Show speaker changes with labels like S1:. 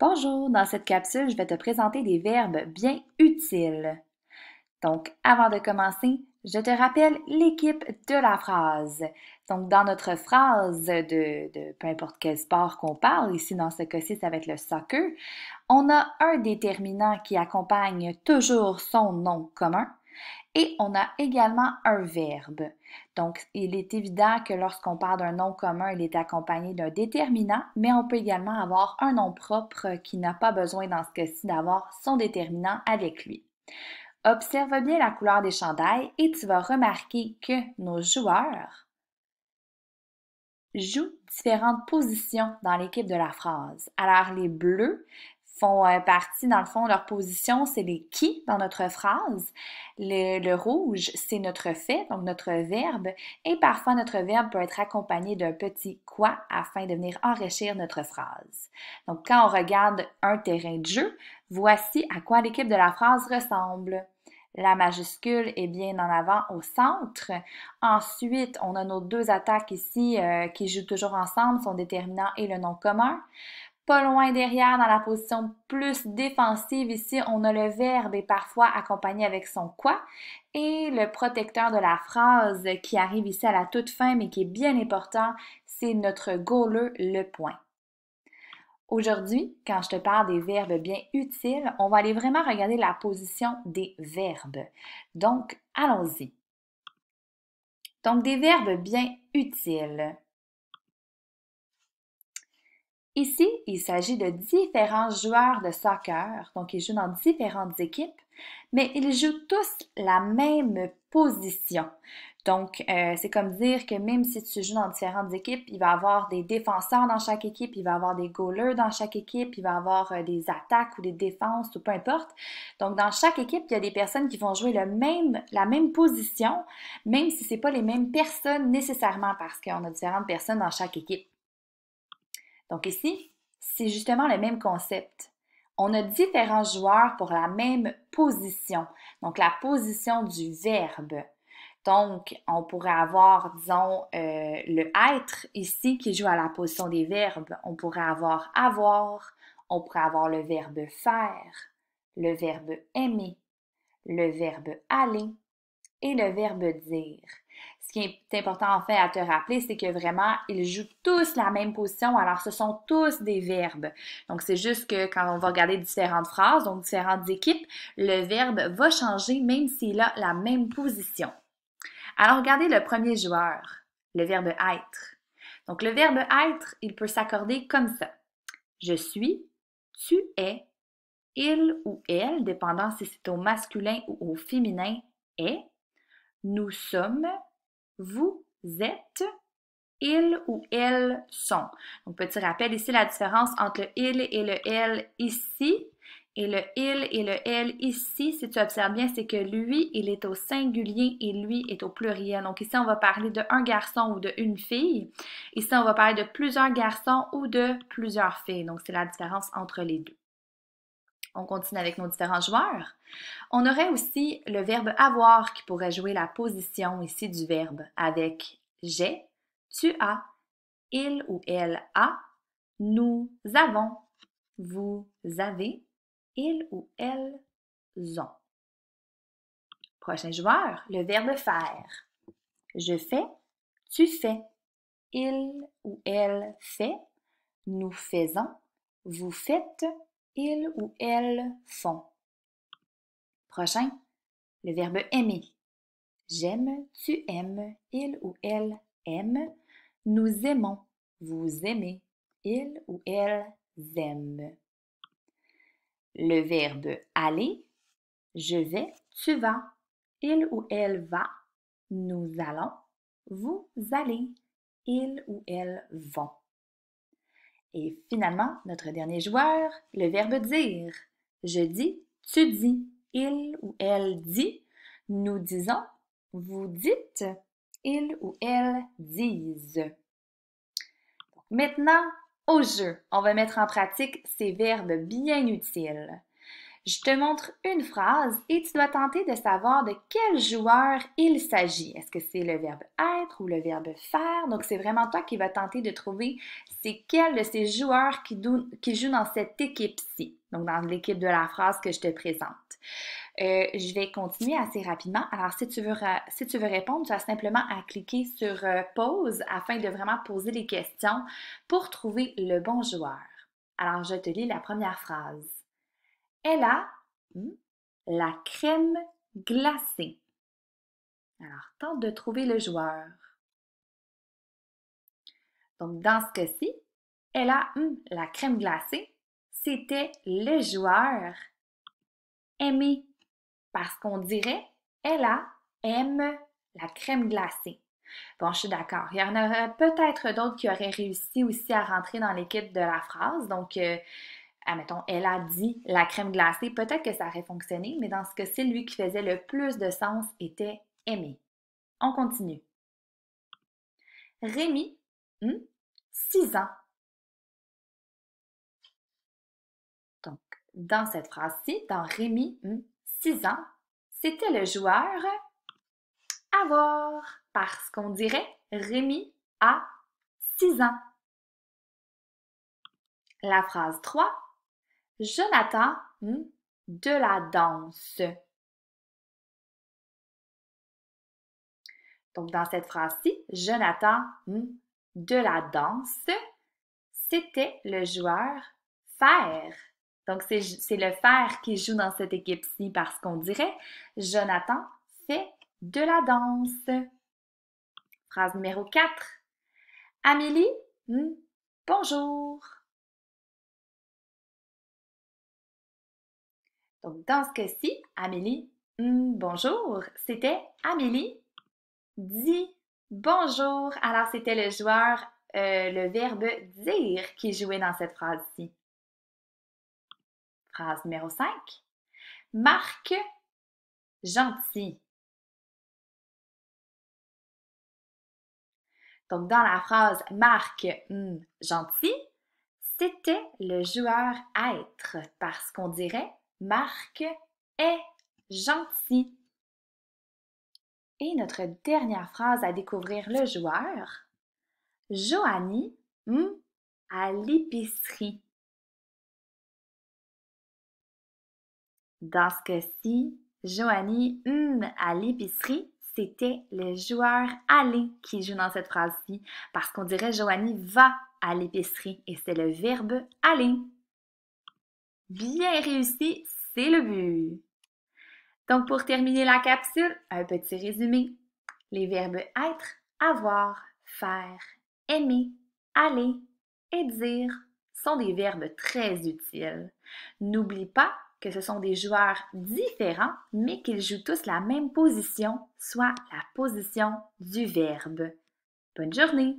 S1: Bonjour, dans cette capsule, je vais te présenter des verbes bien utiles. Donc, avant de commencer, je te rappelle l'équipe de la phrase. Donc, dans notre phrase de, peu importe quel sport qu'on parle, ici dans ce cas-ci, va avec le soccer, on a un déterminant qui accompagne toujours son nom commun. Et on a également un verbe. Donc, il est évident que lorsqu'on parle d'un nom commun, il est accompagné d'un déterminant, mais on peut également avoir un nom propre qui n'a pas besoin dans ce cas-ci d'avoir son déterminant avec lui. Observe bien la couleur des chandails et tu vas remarquer que nos joueurs jouent différentes positions dans l'équipe de la phrase. Alors les bleus, font euh, partie, dans le fond, leur position, c'est les qui dans notre phrase. Le, rouge, c'est notre fait, donc notre verbe. Et parfois, notre verbe peut être accompagné d'un petit quoi afin de venir enrichir notre phrase. Donc, quand on regarde un terrain de jeu, voici à quoi l'équipe de la phrase ressemble. La majuscule est bien en avant au centre. Ensuite, on a nos deux attaques ici euh, qui jouent toujours ensemble, son déterminant et le nom commun pas loin derrière dans la position plus défensive. Ici, on a le verbe et parfois accompagné avec son quoi. Et le protecteur de la phrase qui arrive ici à la toute fin mais qui est bien important, c'est notre goaler, le point. Aujourd'hui, quand je te parle des verbes bien utiles, on va aller vraiment regarder la position
S2: des verbes. Donc, allons-y. Donc, des verbes bien utiles. Ici,
S1: il s'agit de différents joueurs de soccer, donc ils jouent dans différentes équipes, mais ils jouent tous la même position. Donc, euh, c'est comme dire que même si tu joues dans différentes équipes, il va y avoir des défenseurs dans chaque équipe, il va y avoir des goalers dans chaque équipe, il va y avoir euh, des attaques ou des défenses ou peu importe. Donc, dans chaque équipe, il y a des personnes qui vont jouer le même, la même position, même si ce n'est pas les mêmes personnes nécessairement parce qu'on a différentes personnes dans chaque équipe. Donc ici, c'est justement le même concept. On a différents joueurs pour la même position, donc la position du verbe. Donc, on pourrait avoir, disons, euh, le être ici qui joue à la position des verbes. On pourrait avoir avoir, on pourrait avoir le verbe faire, le verbe aimer, le verbe aller et le verbe dire ce qui est important en fait à te rappeler, c'est que vraiment, ils jouent tous la même position, alors ce sont tous des verbes. Donc c'est juste que quand on va regarder différentes phrases, donc différentes équipes, le verbe va changer même s'il a la même position. Alors regardez le premier joueur, le verbe être. Donc le verbe être, il peut s'accorder comme ça. Je suis, tu es, il ou elle, dépendant si c'est au masculin ou au féminin, est, nous sommes, vous êtes, ils ou elles sont. Donc, petit rappel ici, la différence entre le il et le elle ici et le il et le elle ici, si tu observes bien, c'est que lui, il est au singulier et lui est au pluriel. Donc ici, on va parler de un garçon ou de une fille. Ici, on va parler de plusieurs garçons ou de plusieurs filles. Donc, c'est la différence entre les deux. On continue avec nos différents joueurs. On aurait aussi le verbe avoir qui pourrait jouer la position ici du verbe avec j'ai, tu as, il ou elle a, nous avons, vous avez, ils ou elles ont. Prochain joueur, le verbe faire. Je fais, tu fais, il ou elle fait, nous faisons, vous faites, il ou elle font. Prochain, le verbe aimer. J'aime, tu aimes, il ou elle aime, nous aimons, vous aimez, il ou elle aime. Le verbe aller, je vais, tu vas, il ou elle va, nous allons, vous allez, il ou elle vont. Et finalement, notre dernier joueur, le verbe dire. Je dis, tu dis, il ou elle dit, nous disons, vous dites, il ou elle disent. Maintenant, au jeu, on va mettre en pratique ces verbes bien utiles. Je te montre une phrase et tu dois tenter de savoir de quel joueur il s'agit. Est-ce que c'est le verbe être ou le verbe faire? Donc, c'est vraiment toi qui vas tenter de trouver c'est quel de ces joueurs qui, jouent joue dans cette équipe-ci, donc dans l'équipe de la phrase que je te présente. Euh, je vais continuer assez rapidement. Alors, si tu veux, si tu veux répondre, tu as simplement à cliquer sur euh, pause afin de vraiment poser les questions pour trouver le bon joueur. Alors, je te lis la première phrase elle a mmh. la
S2: crème glacée. Alors, tente de trouver le joueur. Donc, dans ce cas-ci, elle a mmh, la crème glacée. C'était le joueur aimé
S1: parce qu'on dirait elle a aime la crème glacée. Bon, je suis d'accord. Il y en aurait peut-être d'autres qui auraient réussi aussi à rentrer dans l'équipe de la phrase. Donc, euh, admettons, elle a dit la crème glacée, peut-être que ça aurait fonctionné, mais dans ce
S2: cas-ci, lui qui faisait le plus de sens était Aimé. On continue. Rémi, 6 hmm, ans. Donc, dans cette phrase-ci, dans Rémi, 6 hmm, ans, c'était le joueur avoir, parce qu'on dirait Rémi a 6 ans. La phrase 3, Jonathan hmm, de la danse. Donc, dans cette phrase-ci, Jonathan hmm, de la danse, c'était le joueur
S1: faire. Donc, c'est le faire qui joue dans cette équipe-ci parce qu'on dirait Jonathan fait de la danse. Phrase
S2: numéro 4. Amélie, hmm, bonjour. Donc, dans ce cas-ci, Amélie, hmm, bonjour, c'était Amélie, dit
S1: bonjour. Alors, c'était le joueur, euh, le verbe dire qui jouait dans cette phrase-ci.
S2: Phrase numéro 5. Marc, gentil. Donc, dans la phrase Marc, hmm, gentil, c'était
S1: le joueur être parce qu'on dirait Marc est gentil. Et notre dernière phrase à découvrir le
S2: joueur. Joanie hum, à l'épicerie. Dans ce cas-ci, Joanie à l'épicerie, c'était le joueur aller qui
S1: joue dans cette phrase-ci parce qu'on dirait Joanie va à l'épicerie et c'est le verbe aller bien réussi, c'est le but. Donc pour terminer la capsule, un petit résumé. Les verbes être, avoir, faire, aimer, aller et dire sont des verbes très utiles. N'oublie pas que ce sont des joueurs différents,
S2: mais qu'ils jouent tous la même position, soit la position du verbe. Bonne journée!